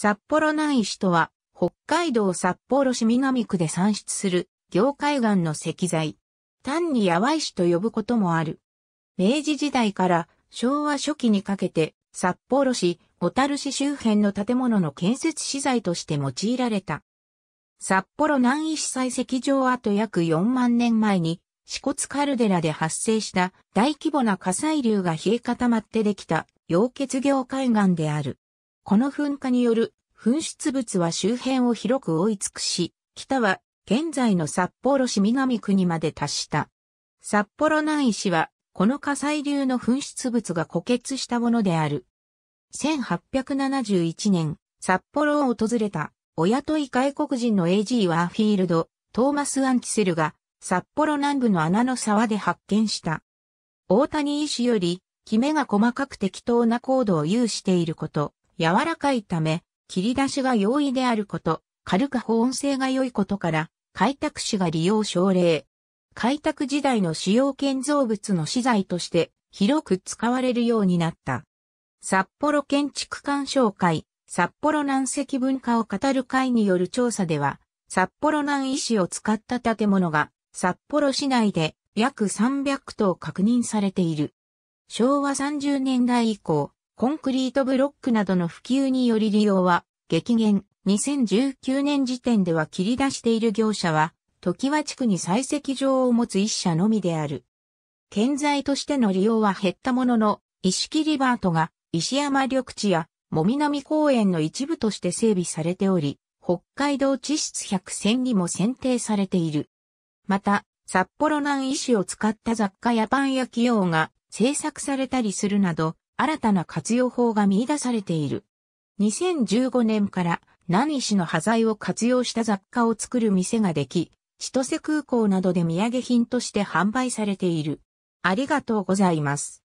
札幌南石とは、北海道札幌市南区で産出する、業海岸の石材。単にヤワ石と呼ぶこともある。明治時代から昭和初期にかけて、札幌市、小樽市周辺の建物の建設資材として用いられた。札幌南石採石場跡約4万年前に、四骨カルデラで発生した大規模な火砕流が冷え固まってできた溶血業海岸である。この噴火による噴出物は周辺を広く覆い尽くし、北は現在の札幌市南区にまで達した。札幌南市はこの火砕流の噴出物が固結したものである。1871年、札幌を訪れた、親とい外国人の A.G. ワーフィールド、トーマス・アンキセルが、札幌南部の穴の沢で発見した。大谷医師より、キメが細かく適当な高度を有していること、柔らかいため、切り出しが容易であること、軽く保温性が良いことから、開拓士が利用奨励。開拓時代の使用建造物の資材として広く使われるようになった。札幌建築館紹会、札幌南石文化を語る会による調査では、札幌南石を使った建物が札幌市内で約300棟確認されている。昭和30年代以降、コンクリートブロックなどの普及により利用は激減。2019年時点では切り出している業者は、時和地区に採石場を持つ一社のみである。建材としての利用は減ったものの、石切りバートが石山緑地やもみなみ公園の一部として整備されており、北海道地質百選にも選定されている。また、札幌南石を使った雑貨やパンや器用が制作されたりするなど、新たな活用法が見出されている。2015年から何石の端材を活用した雑貨を作る店ができ、千歳空港などで土産品として販売されている。ありがとうございます。